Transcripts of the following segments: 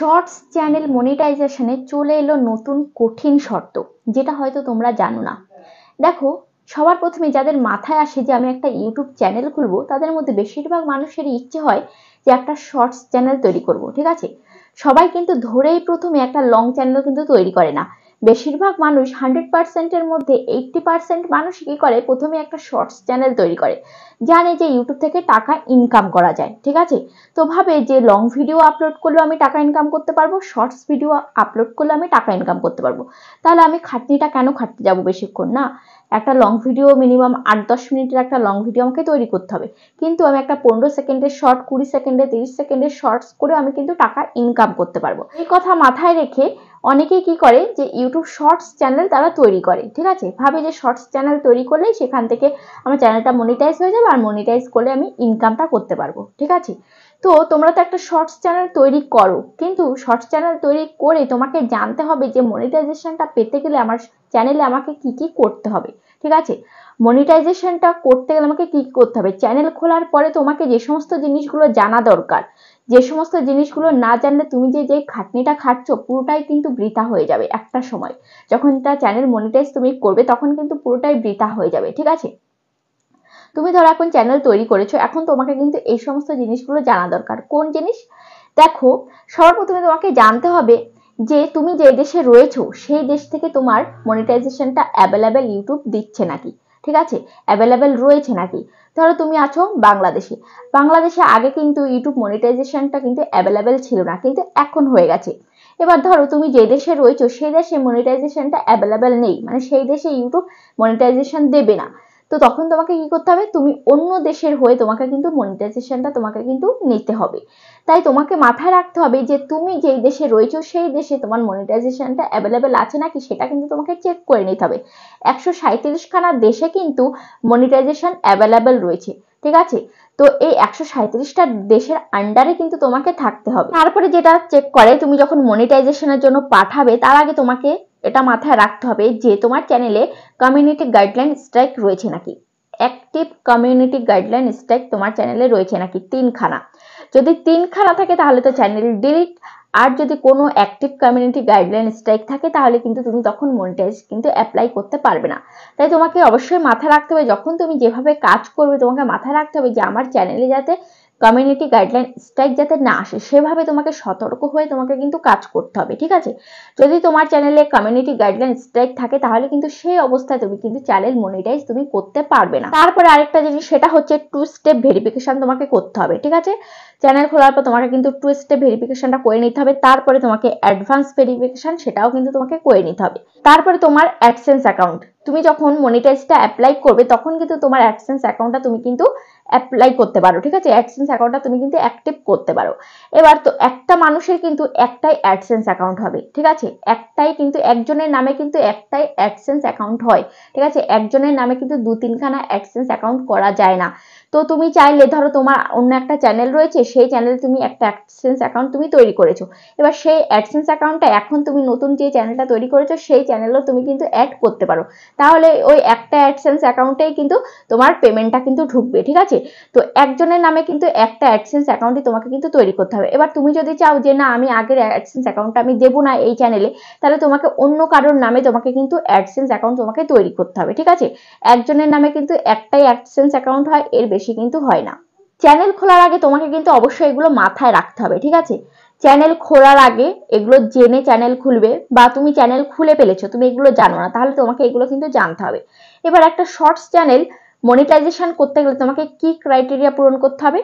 shorts channel মনিটাইজেশনে চলে এলো নতুন কঠিন শর্ত যেটা হয়তো তোমরা জানো না দেখো সবার প্রথমে যাদের মাথায় আসে যে আমি একটা ইউটিউব চ্যানেল খুলবো তাদের মধ্যে বেশিরভাগ মানুষেরই ইচ্ছে হয় যে একটা শর্টস চ্যানেল তৈরি করব ঠিক আছে সবাই কিন্তু ধরেই প্রথমে একটা লং চ্যানেল কিন্তু তৈরি করে না বেশিরভাগ মানুষ হান্ড্রেড পার্সেন্টের মধ্যে এইটটি পার্সেন্ট মানুষ কী করে প্রথমে একটা শর্টস চ্যানেল তৈরি করে জানে যে ইউটিউব থেকে টাকা ইনকাম করা যায় ঠিক আছে তো ভাবে যে লং ভিডিও আপলোড করলেও আমি টাকা ইনকাম করতে পারবো শর্টস ভিডিও আপলোড করলে আমি টাকা ইনকাম করতে পারবো তাহলে আমি খাটনিটা কেন খাটতে যাবো বেশিক্ষণ না একটা লং ভিডিও মিনিমাম আট দশ মিনিটের একটা লং ভিডিও আমাকে তৈরি করতে হবে কিন্তু আমি একটা পনেরো সেকেন্ডের শর্ট কুড়ি সেকেন্ডে তিরিশ সেকেন্ডের শর্টস করে আমি কিন্তু টাকা ইনকাম করতে পারবো এই কথা মাথায় রেখে অনেকেই কি করে যে ইউটিউব শর্টস চ্যানেল তারা তৈরি করে ঠিক আছে ভাবে যে শর্টস চ্যানেল তৈরি করলে সেখান থেকে আমার চ্যানেলটা মনিটাইজ হয়ে যাবে আর মনিটাইজ করলে আমি ইনকামটা করতে পারবো ঠিক আছে তো তোমরা তো একটা শর্টস চ্যানেল তৈরি করো কিন্তু শর্টস চ্যানেল তৈরি করে তোমাকে জানতে হবে যে মনিটাইজেশনটা পেতে গেলে আমার চ্যানেলে আমাকে কি কি করতে হবে ঠিক আছে মনিটাইজেশনটা করতে গেলে আমাকে কী করতে হবে চ্যানেল খোলার পরে তোমাকে যে সমস্ত জিনিসগুলো জানা দরকার যে সমস্ত জিনিসগুলো না জানলে তুমি যে যে খাটনিটা খাটছো পুরোটাই কিন্তু বৃথা হয়ে যাবে একটা সময় যখন তা চ্যানেল মনিটাইজ তুমি করবে তখন কিন্তু পুরোটাই বৃথা হয়ে যাবে ঠিক আছে তুমি ধরো এখন চ্যানেল তৈরি করেছো এখন তোমাকে কিন্তু এই সমস্ত জিনিসগুলো জানা দরকার কোন জিনিস দেখো সর্বপ্রথমে তোমাকে জানতে হবে যে তুমি যে দেশে রয়েছো সেই দেশ থেকে তোমার মনিটাইজেশনটা অ্যাভেলেবেল ইউটিউব দিচ্ছে নাকি ঠিক আছে অ্যাভেলেবেল রয়েছে নাকি ধরো তুমি আছো বাংলাদেশে বাংলাদেশে আগে কিন্তু ইউটিউব মনিটাইজেশনটা কিন্তু অ্যাভেলেবেল ছিল না কিন্তু এখন হয়ে গেছে এবার ধরো তুমি যে দেশে রয়েছো সেই দেশে মনিটাইজেশনটা অ্যাভেলেবেল নেই মানে সেই দেশে ইউটিউব মনিটাইজেশন দেবে না তো তখন তোমাকে কি করতে হবে তুমি অন্য দেশের হয়ে তোমাকে কিন্তু মনিটাইজেশনটা তোমাকে কিন্তু নিতে হবে তাই তোমাকে মাথায় রাখতে হবে যে তুমি যেই দেশে রয়েছো সেই দেশে তোমার মনিটাইজেশনটা অ্যাভেলেবেল আছে নাকি সেটা কিন্তু তোমাকে চেক করে নিতে হবে একশো সাঁত্রিশখানা দেশে কিন্তু মনিটাইজেশন অ্যাভেলেবেল রয়েছে ঠিক আছে তো এই একশো সাঁত্রিশটা দেশের আন্ডারে কিন্তু তোমাকে থাকতে হবে তারপরে যেটা চেক করে তুমি যখন মনিটাইজেশনের জন্য পাঠাবে তার আগে তোমাকে এটা মাথায় রাখতে হবে যে তোমার চ্যানেলে কমিউনিটি গাইডলাইন স্ট্রাইক রয়েছে নাকি অ্যাক্টিভ কমিউনিটি গাইডলাইন স্ট্রাইক তোমার চ্যানেলে রয়েছে নাকি তিনখানা যদি তিনখানা থাকে তাহলে তো চ্যানেল ডিলিট আর যদি কোনো অ্যাক্টিভ কমিউনিটি গাইডলাইন স্ট্রাইক থাকে তাহলে কিন্তু তুমি তখন মনিটাইজ কিন্তু অ্যাপ্লাই করতে পারবে না তাই তোমাকে অবশ্যই মাথায় রাখতে হবে যখন তুমি যেভাবে কাজ করবে তোমাকে মাথায় রাখতে হবে যে আমার চ্যানেলে যাতে কমিউনিটি গাইডলাইন স্ট্রাইক যাতে না আসে সেভাবে তোমাকে সতর্ক হয়ে তোমাকে কিন্তু কাজ করতে হবে ঠিক আছে যদি তোমার চ্যানেলে কমিউনিটি গাইডলাইন স্ট্রাইক থাকে তাহলে কিন্তু সেই অবস্থায় তুমি কিন্তু চ্যানেল মনিটাইজ তুমি করতে পারবে না তারপরে আরেকটা জিনিস সেটা হচ্ছে টু স্টেপ ভেরিফিকেশন তোমাকে করতে হবে ঠিক আছে চ্যানেল খোলার পর তোমাকে কিন্তু টু স্টেপ ভেরিফিকেশনটা করে নিতে হবে তারপরে তোমাকে অ্যাডভান্স ভেরিফিকেশন সেটাও কিন্তু তোমাকে করে নিতে হবে তারপরে তোমার অ্যাডসেন্স অ্যাকাউন্ট তুমি যখন মনিটাইজটা অ্যাপ্লাই করবে তখন কিন্তু তোমার অ্যাডসেন্স অ্যাকাউন্টটা তুমি কিন্তু অ্যাপ্লাই করতে পারো ঠিক আছে অ্যাডসেন্স অ্যাকাউন্টটা তুমি কিন্তু অ্যাক্টিভ করতে পারো এবার তো একটা মানুষের কিন্তু একটাই অ্যাডসেন্স অ্যাকাউন্ট হবে ঠিক আছে একটাই কিন্তু একজনের নামে কিন্তু একটাই অ্যাডসেন্স অ্যাকাউন্ট হয় ঠিক আছে একজনের নামে কিন্তু দু তিনখানা অ্যাডসেন্স অ্যাকাউন্ট করা যায় না তো তুমি চাইলে ধরো তোমার অন্য একটা চ্যানেল রয়েছে সেই চ্যানেলে তুমি একটা অ্যাডসেন্স অ্যাকাউন্ট তুমি তৈরি করেছো এবার সেই অ্যাডসেন্স অ্যাকাউন্টটা এখন তুমি নতুন যে চ্যানেলটা তৈরি করেছো সেই চ্যানেলও তুমি কিন্তু অ্যাড করতে পারো তাহলে ওই একটা অ্যাডসেন্স অ্যাকাউন্টেই কিন্তু তোমার পেমেন্টটা কিন্তু ঢুকবে ঠিক আছে তো একজনের নামে কিন্তু একটা অ্যাডসেন্স অ্যাকাউন্টই তোমাকে কিন্তু তৈরি করতে হবে এবার তুমি যদি চাও যে না আমি আগের অ্যাডসেন্স অ্যাকাউন্টটা আমি দেবো না এই চ্যানেলে তাহলে তোমাকে অন্য কারোর নামে তোমাকে কিন্তু অ্যাডসেন্স অ্যাকাউন্ট তোমাকে তৈরি করতে হবে ঠিক আছে একজনের নামে কিন্তু একটাই অ্যাডসেন্স অ্যাকাউন্ট হয় এর বেশি বেশি কিন্তু হয় না চ্যানেল খোলার আগে তোমাকে কিন্তু অবশ্যই এগুলো মাথায় রাখতে হবে ঠিক আছে চ্যানেল খোলার আগে এগুলো জেনে চ্যানেল খুলবে বা তুমি চ্যানেল খুলে ফেলেছো তুমি এগুলো জানো না তাহলে তোমাকে এগুলো কিন্তু জানতে হবে এবার একটা শর্টস চ্যানেল মনিটাইজেশন করতে গেলে তোমাকে কি ক্রাইটেরিয়া পূরণ করতে হবে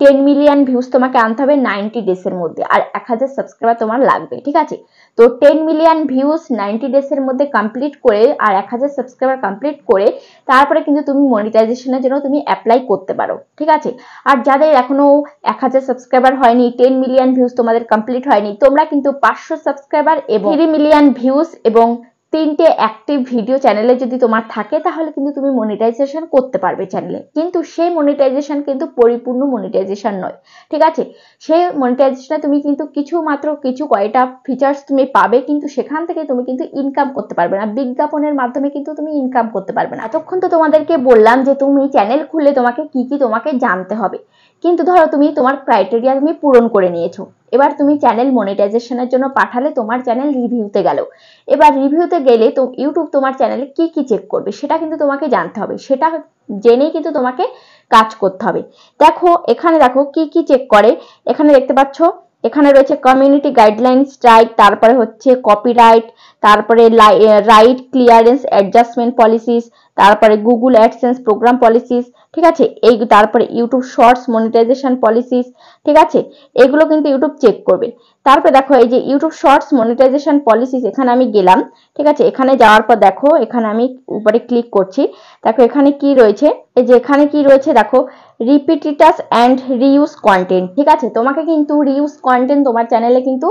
টেন মিলিয়ন ভিউজ তোমাকে আনতে হবে নাইনটি এর মধ্যে আর এক হাজার সাবস্ক্রাইবার তোমার লাগবে ঠিক আছে তো টেন মিলিয়ন ভিউজ নাইনটি এর মধ্যে কমপ্লিট করে আর এক হাজার সাবস্ক্রাইবার কমপ্লিট করে তারপরে কিন্তু তুমি মনিটাইজেশনের জন্য তুমি অ্যাপ্লাই করতে পারো ঠিক আছে আর যাদের এখনও এক হাজার সাবস্ক্রাইবার হয়নি টেন মিলিয়ন ভিউজ তোমাদের কমপ্লিট হয়নি তোমরা কিন্তু পাঁচশো সাবস্ক্রাইবার এবং থ্রি মিলিয়ন ভিউজ এবং তিনটে অ্যাক্টিভ ভিডিও চ্যানেলে যদি তোমার থাকে তাহলে কিন্তু তুমি মনিটাইজেশন করতে পারবে চ্যানেলে কিন্তু সেই মনিটাইজেশন কিন্তু পরিপূর্ণ মনিটাইজেশন নয় ঠিক আছে সেই মনিটাইজেশনে তুমি কিন্তু কিছু মাত্র কিছু কয়টা ফিচার্স তুমি পাবে কিন্তু সেখান থেকে তুমি কিন্তু ইনকাম করতে পারবে না বিজ্ঞাপনের মাধ্যমে কিন্তু তুমি ইনকাম করতে পারবে না এতক্ষণ তো তোমাদেরকে বললাম যে তুমি চ্যানেল খুলে তোমাকে কি কি তোমাকে জানতে হবে কিন্তু ধরো তুমি তোমার ক্রাইটেরিয়া তুমি পূরণ করে নিয়েছো এবার তুমি চ্যানেল মনিটাইজেশনের জন্য পাঠালে তোমার চ্যানেল রিভিউতে গেল এবার রিভিউতে গেলে তো ইউটিউব তোমার চ্যানেলে কি কি চেক করবে সেটা কিন্তু তোমাকে জানতে হবে সেটা জেনেই কিন্তু তোমাকে কাজ করতে হবে দেখো এখানে দেখো কি কি চেক করে এখানে দেখতে পাচ্ছ এখানে রয়েছে কমিউনিটি গাইডলাইন স্ট্রাইক তারপরে হচ্ছে কপিরাইট তারপরে রাইট ক্লিয়ারেন্স অ্যাডজাস্টমেন্ট পলিসিস তারপরে গুগল অ্যাডসেন্স প্রোগ্রাম পলিসিস ঠিক আছে এই তারপরে ইউটিউব শর্টস মনিটাইজেশন পলিসিস ঠিক আছে এগুলো কিন্তু ইউটিউব চেক করবে তারপরে দেখো এই যে ইউটিউব শর্টস মনিটাইজেশন পলিসিস এখানে আমি গেলাম ঠিক আছে এখানে যাওয়ার পর দেখো এখানে আমি উপরে ক্লিক করছি দেখো এখানে কি রয়েছে এই যে এখানে কি রয়েছে দেখো রিপিটিটাস অ্যান্ড রিউজ কন্টেন্ট ঠিক আছে তোমাকে কিন্তু রিউজ কন্টেন্ট তোমার চ্যানেলে কিন্তু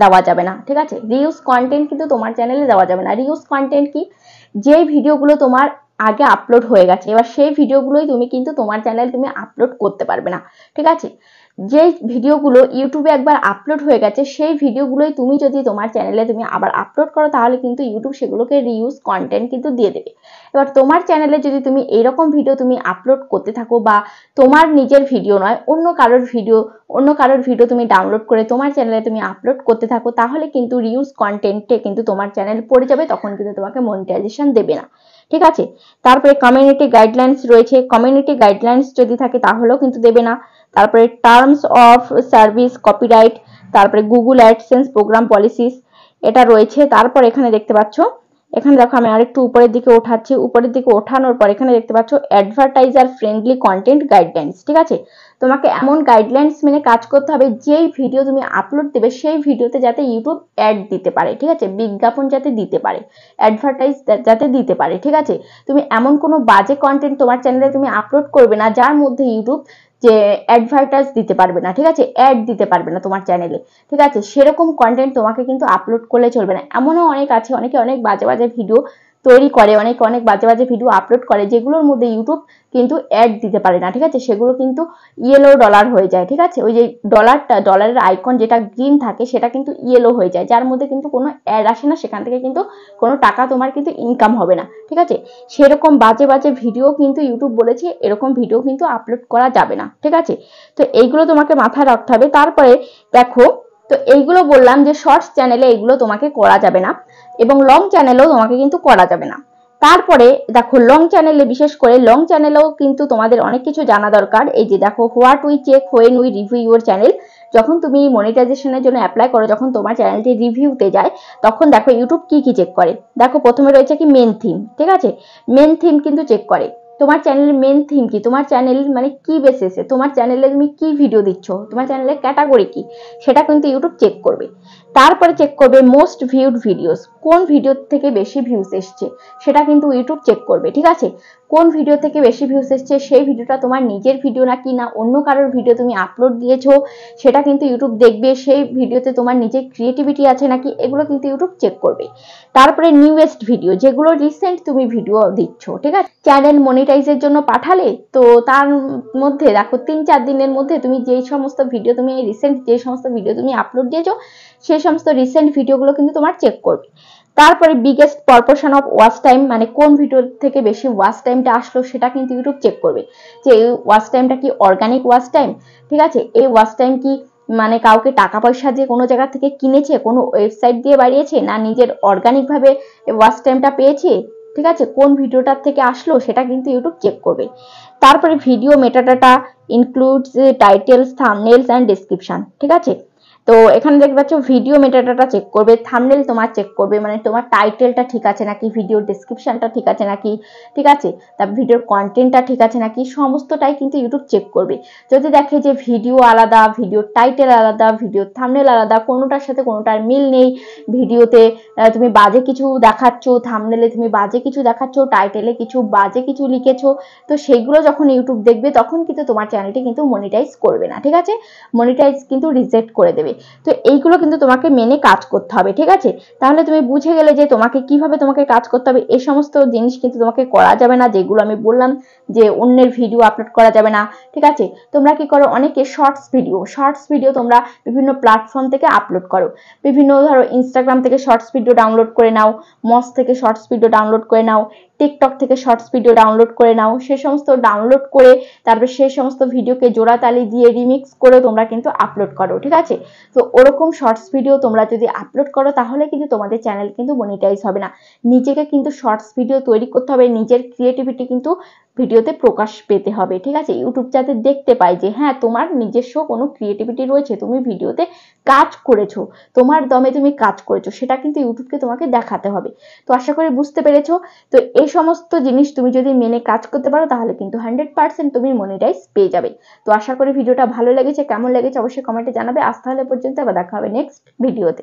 দেওয়া যাবে না ঠিক আছে রিউজ কন্টেন্ট কিন্তু তোমার চ্যানেলে দেওয়া যাবে না রিউজ কন্টেন্ট কি যেই ভিডিওগুলো তোমার আগে আপলোড হয়ে গেছে এবার সেই ভিডিওগুলোই তুমি কিন্তু তোমার চ্যানেলে তুমি আপলোড করতে পারবে না ঠিক আছে যে ভিডিওগুলো ইউটিউবে একবার আপলোড হয়ে গেছে সেই ভিডিওগুলোই তুমি যদি তোমার চ্যানেলে তুমি আবার আপলোড করো তাহলে কিন্তু ইউটিউব সেগুলোকে রিউজ কন্টেন্ট কিন্তু দিয়ে দেবে এবার তোমার চ্যানেলে যদি তুমি এরকম ভিডিও তুমি আপলোড করতে থাকো বা তোমার নিজের ভিডিও নয় অন্য কারোর ভিডিও অন্য কারোর ভিডিও তুমি ডাউনলোড করে তোমার চ্যানেলে তুমি আপলোড করতে থাকো তাহলে কিন্তু রিউজ কন্টেন্টে কিন্তু তোমার চ্যানেল পড়ে যাবে তখন কিন্তু তোমাকে মনিটাইজেশন দেবে না ঠিক আছে তারপরে কমিউনিটি গাইডলাইন্স রয়েছে কমিউনিটি গাইডলাইন্স যদি থাকে তাহলেও কিন্তু দেবে না তারপরে টার্মস অফ সার্ভিস কপিরাইট তারপরে গুগল অ্যাডসেন্স প্রোগ্রাম পলিসিস এটা রয়েছে তারপর এখানে দেখতে পাচ্ছ এখানে দেখো আমি আরেকটু উপরের দিকে ওঠাচ্ছি উপরের দিকে ওঠানোর পর এখানে দেখতে পাচ্ছ অ্যাডভার্টাইজার ফ্রেন্ডলি কন্টেন্ট গাইডলাইন্স ঠিক আছে তোমাকে এমন গাইডলাইন্স মেনে কাজ করতে হবে যেই ভিডিও তুমি আপলোড দেবে সেই ভিডিওতে যাতে ইউটিউব অ্যাড দিতে পারে ঠিক আছে বিজ্ঞাপন যাতে দিতে পারে অ্যাডভার্টাইজ যাতে দিতে পারে ঠিক আছে তুমি এমন কোনো বাজে কন্টেন্ট তোমার চ্যানেলে তুমি আপলোড করবে না যার মধ্যে ইউটিউব যে অ্যাডভার্টাইজ দিতে পারবে না ঠিক আছে অ্যাড দিতে পারবে না তোমার চ্যানেলে ঠিক আছে সেরকম কন্টেন্ট তোমাকে কিন্তু আপলোড করলে চলবে না এমনও অনেক আছে অনেকে অনেক বাজে বাজে ভিডিও তৈরি করে অনেক অনেক বাজে বাজে ভিডিও আপলোড করে যেগুলোর মধ্যে ইউটিউব কিন্তু অ্যাড দিতে পারে না ঠিক আছে সেগুলো কিন্তু ইয়েলো ডলার হয়ে যায় ঠিক আছে ওই যে ডলারটা ডলারের আইকন যেটা গ্রিন থাকে সেটা কিন্তু ইয়েলো হয়ে যায় যার মধ্যে কিন্তু কোনো অ্যাড আসে না সেখান থেকে কিন্তু কোনো টাকা তোমার কিন্তু ইনকাম হবে না ঠিক আছে সেরকম বাজে বাজে ভিডিও কিন্তু ইউটিউব বলেছে এরকম ভিডিও কিন্তু আপলোড করা যাবে না ঠিক আছে তো এইগুলো তোমাকে মাথায় রাখতে হবে তারপরে দেখো তো এইগুলো বললাম যে শর্টস চ্যানেলে এগুলো তোমাকে করা যাবে না এবং লং চ্যানেলও তোমাকে কিন্তু করা যাবে না তারপরে দেখো লং চ্যানেলে বিশেষ করে লং চ্যানেলেও কিন্তু তোমাদের অনেক কিছু জানা দরকার এই যে দেখো what we check when we review your channel যখন তুমি মনিটাইজেশনের জন্য অ্যাপ্লাই করো যখন তোমার চ্যানেলটি রিভিউতে যায় তখন দেখো ইউটিউব কি কি চেক করে দেখো প্রথমে রয়েছে কি মেন থিম ঠিক আছে মেন থিম কিন্তু চেক করে তোমার চ্যানেলের মেন থিম কি তোমার চ্যানেল মানে কি বেসেসে তোমার চ্যানেলে তুমি কি ভিডিও দিচ্ছ তোমার চ্যানেলের ক্যাটাগরি কি সেটা কিন্তু ইউটিউব চেক করবে তারপরে চেক করবে মোস্ট ভিউড ভিডিওস কোন ভিডিও থেকে বেশি ভিউজ এসছে সেটা কিন্তু ইউটিউব চেক করবে ঠিক আছে কোন ভিডিও থেকে বেশি ভিউস এসছে সেই ভিডিওটা তোমার নিজের ভিডিও নাকি না অন্য কারোর ভিডিও তুমি আপলোড দিয়েছো সেটা কিন্তু ইউটিউব দেখবে সেই ভিডিওতে তোমার নিজের ক্রিয়েটিভিটি আছে নাকি এগুলো কিন্তু ইউটিউব চেক করবে তারপরে নিউয়েস্ট ভিডিও যেগুলো রিসেন্ট তুমি ভিডিও দিচ্ছ ঠিক আছে চ্যানেল মনিটাইজের জন্য পাঠালে তো তার মধ্যে দেখো তিন চার দিনের মধ্যে তুমি যেই সমস্ত ভিডিও তুমি রিসেন্ট যে সমস্ত ভিডিও তুমি আপলোড দিয়েছো সেই সমস্ত রিসেন্ট ভিডিওগুলো কিন্তু তোমার চেক করবে তারপরে biggest proportion of watch time মানে কোন ভিডিও থেকে বেশি ওয়াচ টাইমটা আসলো সেটা কিন্তু ইউটিউব চেক করবে যে এই ওয়াচ টাইমটা কি অর্গানিক ওয়াচ টাইম ঠিক আছে এই ওয়াচ টাইম কি মানে কাউকে টাকা পয়সা দিয়ে কোনো জায়গা থেকে কিনেছে কোনো ওয়েবসাইট দিয়ে বাড়িয়েছে না নিজের অর্গানিকভাবে ওয়াচ টাইমটা পেয়েছে ঠিক আছে কোন ভিডিওটার থেকে আসলো সেটা কিন্তু ইউটিউব চেক করবে তারপরে video metadata includes titles thumbnails and description ঠিক আছে তো এখানে দেখতে পাচ্ছ ভিডিও মেটাডাটা চেক করবে থামনেল তোমার চেক করবে মানে তোমার টাইটেলটা ঠিক আছে নাকি ভিডিওর ডিসক্রিপশানটা ঠিক আছে নাকি ঠিক আছে তারপর ভিডিওর কন্টেন্টটা ঠিক আছে নাকি সমস্তটাই কিন্তু ইউটিউব চেক করবে যদি দেখে যে ভিডিও আলাদা ভিডিওর টাইটেল আলাদা ভিডিওর থামনেল আলাদা কোনোটার সাথে কোনোটার মিল নেই ভিডিওতে তুমি বাজে কিছু দেখাচ্ছ থামনেলে তুমি বাজে কিছু দেখাচ্ছ টাইটেলে কিছু বাজে কিছু লিখেছো তো সেগুলো যখন ইউটিউব দেখবে তখন কিন্তু তোমার চ্যানেলটি কিন্তু মনিটাইজ করবে না ঠিক আছে মনিটাইজ কিন্তু রিজেক্ট করে দেবে তো এইগুলো কিন্তু তোমাকে মেনে কাজ করতে হবে ঠিক আছে তাহলে তুমি বুঝে গেলে যে তোমাকে কিভাবে তোমাকে কাজ করতে হবে এই সমস্ত জিনিস কিন্তু তোমাকে করা যাবে না যেগুলো আমি বললাম যে অন্যের ভিডিও আপলোড করা যাবে না ঠিক আছে তোমরা কি করো অনেকে শর্টস ভিডিও শর্টস ভিডিও তোমরা বিভিন্ন প্ল্যাটফর্ম থেকে আপলোড করো বিভিন্ন ধরো ইনস্টাগ্রাম থেকে শর্টস ভিডিও ডাউনলোড করে নাও মস থেকে শর্টস ভিডিও ডাউনলোড করে নাও টিকটক থেকে শর্টস ভিডিও ডাউনলোড করে নাও সে সমস্ত ডাউনলোড করে তারপর সেই সমস্ত ভিডিওকে জোড়াতালি দিয়ে রিমিক্স করে তোমরা কিন্তু আপলোড করো ঠিক আছে তো ওরকম শর্টস ভিডিও তোমরা যদি আপলোড করো তাহলে কিন্তু তোমাদের চ্যানেল কিন্তু মনিটাইজ হবে না নিজেকে কিন্তু শর্টস ভিডিও তৈরি করতে হবে নিজের ক্রিয়েটিভিটি কিন্তু ভিডিওতে প্রকাশ পেতে হবে ঠিক আছে ইউটিউব যাতে দেখতে পায় যে হ্যাঁ তোমার নিজস্ব কোনো ক্রিয়েটিভিটি রয়েছে তুমি ভিডিওতে কাজ করেছো তোমার দমে তুমি কাজ করেছো সেটা কিন্তু ইউটিউবকে তোমাকে দেখাতে হবে তো আশা করি বুঝতে পেরেছো তো এই সমস্ত জিনিস তুমি যদি মেনে কাজ করতে পারো তাহলে কিন্তু হান্ড্রেড পার্সেন্ট তুমি মনিটাইজ পেয়ে যাবে তো আশা করি ভিডিওটা ভালো লেগেছে কেমন লেগেছে অবশ্যই কমেন্টে জানাবে আজ তাহলে পর্যন্ত আবার দেখা হবে নেক্সট ভিডিওতে